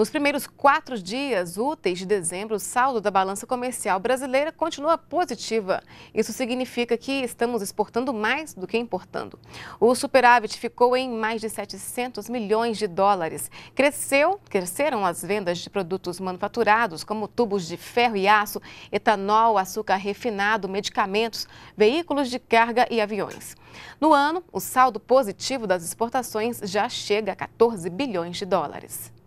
Nos primeiros quatro dias úteis de dezembro, o saldo da balança comercial brasileira continua positiva. Isso significa que estamos exportando mais do que importando. O superávit ficou em mais de 700 milhões de dólares. Cresceu, cresceram as vendas de produtos manufaturados, como tubos de ferro e aço, etanol, açúcar refinado, medicamentos, veículos de carga e aviões. No ano, o saldo positivo das exportações já chega a 14 bilhões de dólares.